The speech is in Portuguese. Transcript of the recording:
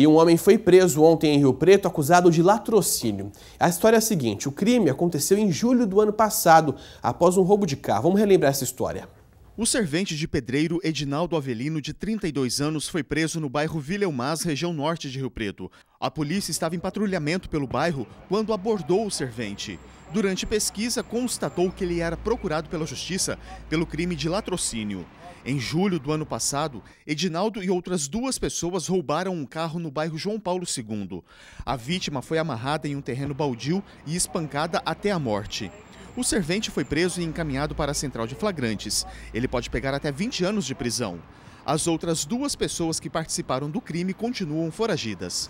E um homem foi preso ontem em Rio Preto acusado de latrocínio. A história é a seguinte: o crime aconteceu em julho do ano passado, após um roubo de carro. Vamos relembrar essa história. O servente de pedreiro Edinaldo Avelino, de 32 anos, foi preso no bairro Vilhelmaz, região norte de Rio Preto. A polícia estava em patrulhamento pelo bairro quando abordou o servente. Durante pesquisa, constatou que ele era procurado pela justiça pelo crime de latrocínio. Em julho do ano passado, Edinaldo e outras duas pessoas roubaram um carro no bairro João Paulo II. A vítima foi amarrada em um terreno baldio e espancada até a morte. O servente foi preso e encaminhado para a central de flagrantes. Ele pode pegar até 20 anos de prisão. As outras duas pessoas que participaram do crime continuam foragidas.